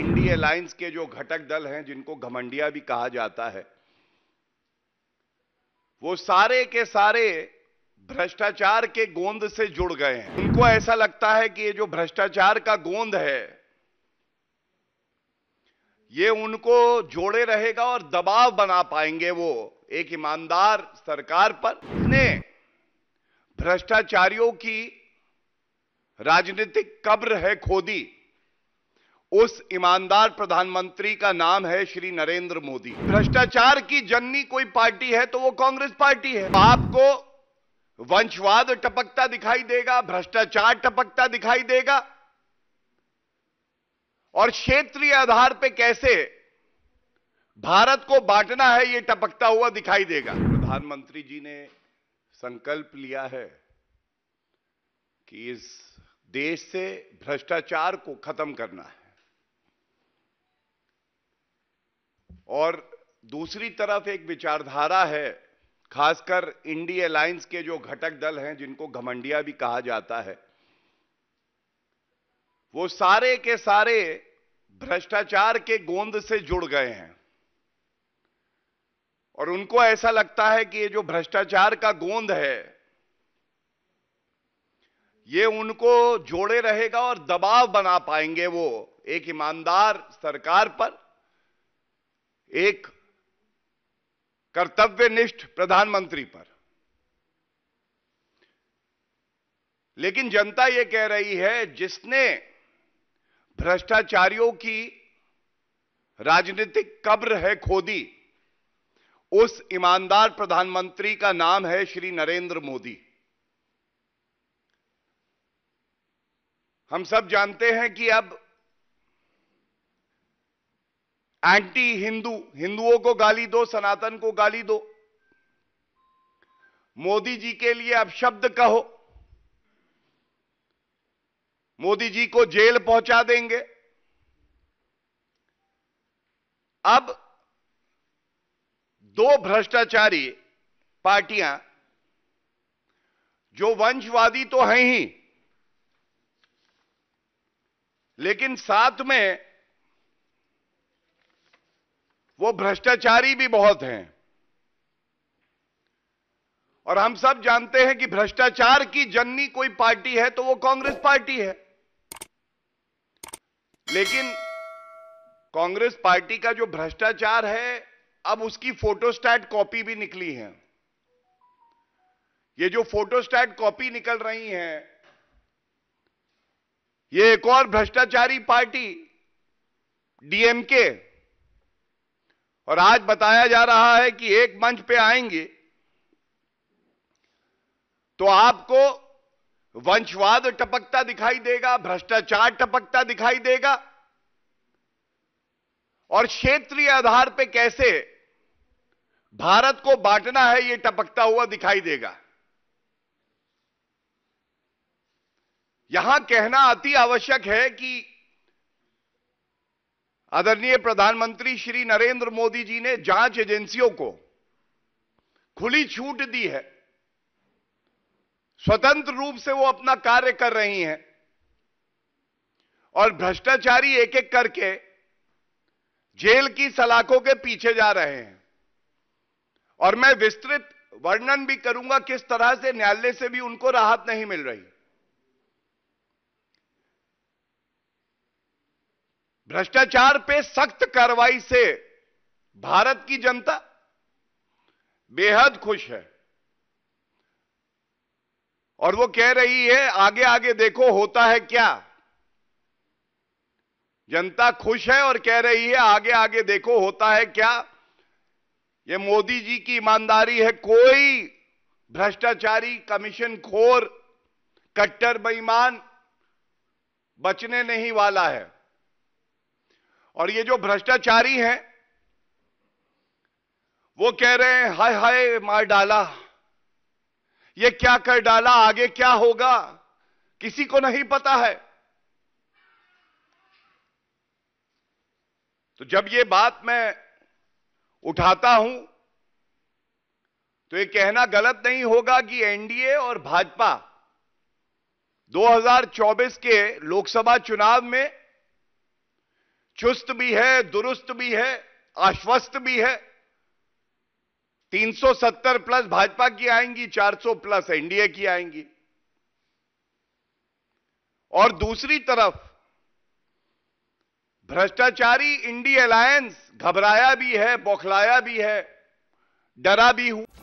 INDI alliance के जो घटक दल हैं जिनको घमंडिया भी कहा जाता है वो सारे के सारे भ्रष्टाचार के गोंद से जुड़ गए हैं उनको ऐसा लगता है कि ये जो भ्रष्टाचार का गोंद है ये उनको जोड़े रहेगा और दबाव बना पाएंगे वो एक ईमानदार सरकार पर ने भ्रष्टाचारियों की राजनीतिक कब्र है खोदी उस ईमानदार प्रधानमंत्री का नाम है श्री नरेंद्र मोदी भ्रष्टाचार की जननी कोई पार्टी है तो वो कांग्रेस पार्टी है आपको वंशवाद टपकता दिखाई देगा भ्रष्टाचार टपकता दिखाई देगा और क्षेत्रीय आधार पर कैसे भारत को बांटना है ये टपकता हुआ दिखाई देगा प्रधानमंत्री जी ने संकल्प लिया है कि इस देश से भ्रष्टाचार को खत्म करना है और दूसरी तरफ एक विचारधारा है खासकर इंडी अलायंस के जो घटक दल हैं जिनको घमंडिया भी कहा जाता है वो सारे के सारे भ्रष्टाचार के गोंद से जुड़ गए हैं और उनको ऐसा लगता है कि ये जो भ्रष्टाचार का गोंद है ये उनको जोड़े रहेगा और दबाव बना पाएंगे वो एक ईमानदार सरकार पर एक कर्तव्यनिष्ठ प्रधानमंत्री पर लेकिन जनता यह कह रही है जिसने भ्रष्टाचारियों की राजनीतिक कब्र है खोदी उस ईमानदार प्रधानमंत्री का नाम है श्री नरेंद्र मोदी हम सब जानते हैं कि अब एंटी हिंदू हिंदुओं को गाली दो सनातन को गाली दो मोदी जी के लिए अब शब्द कहो मोदी जी को जेल पहुंचा देंगे अब दो भ्रष्टाचारी पार्टियां जो वंशवादी तो हैं ही लेकिन साथ में वो भ्रष्टाचारी भी बहुत हैं और हम सब जानते हैं कि भ्रष्टाचार की जननी कोई पार्टी है तो वो कांग्रेस पार्टी है लेकिन कांग्रेस पार्टी का जो भ्रष्टाचार है अब उसकी फोटोस्टैट कॉपी भी निकली है ये जो फोटोस्टैट कॉपी निकल रही है ये एक और भ्रष्टाचारी पार्टी डीएमके और आज बताया जा रहा है कि एक मंच पे आएंगे तो आपको वंशवाद टपकता दिखाई देगा भ्रष्टाचार टपकता दिखाई देगा और क्षेत्रीय आधार पे कैसे भारत को बांटना है यह टपकता हुआ दिखाई देगा यहां कहना अति आवश्यक है कि आदरणीय प्रधानमंत्री श्री नरेंद्र मोदी जी ने जांच एजेंसियों को खुली छूट दी है स्वतंत्र रूप से वो अपना कार्य कर रही हैं और भ्रष्टाचारी एक एक करके जेल की सलाखों के पीछे जा रहे हैं और मैं विस्तृत वर्णन भी करूंगा किस तरह से न्यायालय से भी उनको राहत नहीं मिल रही भ्रष्टाचार पे सख्त कार्रवाई से भारत की जनता बेहद खुश है और वो कह रही है आगे आगे देखो होता है क्या जनता खुश है और कह रही है आगे आगे देखो होता है क्या ये मोदी जी की ईमानदारी है कोई भ्रष्टाचारी कमीशन खोर कट्टर बेईमान बचने नहीं वाला है और ये जो भ्रष्टाचारी हैं वो कह रहे हैं हाय हाय मार डाला ये क्या कर डाला आगे क्या होगा किसी को नहीं पता है तो जब ये बात मैं उठाता हूं तो ये कहना गलत नहीं होगा कि एनडीए और भाजपा 2024 के लोकसभा चुनाव में चुस्त भी है दुरुस्त भी है आश्वस्त भी है 370 प्लस भाजपा की आएंगी 400 प्लस एनडीए की आएंगी और दूसरी तरफ भ्रष्टाचारी इंडी अलायंस घबराया भी है बौखलाया भी है डरा भी हुआ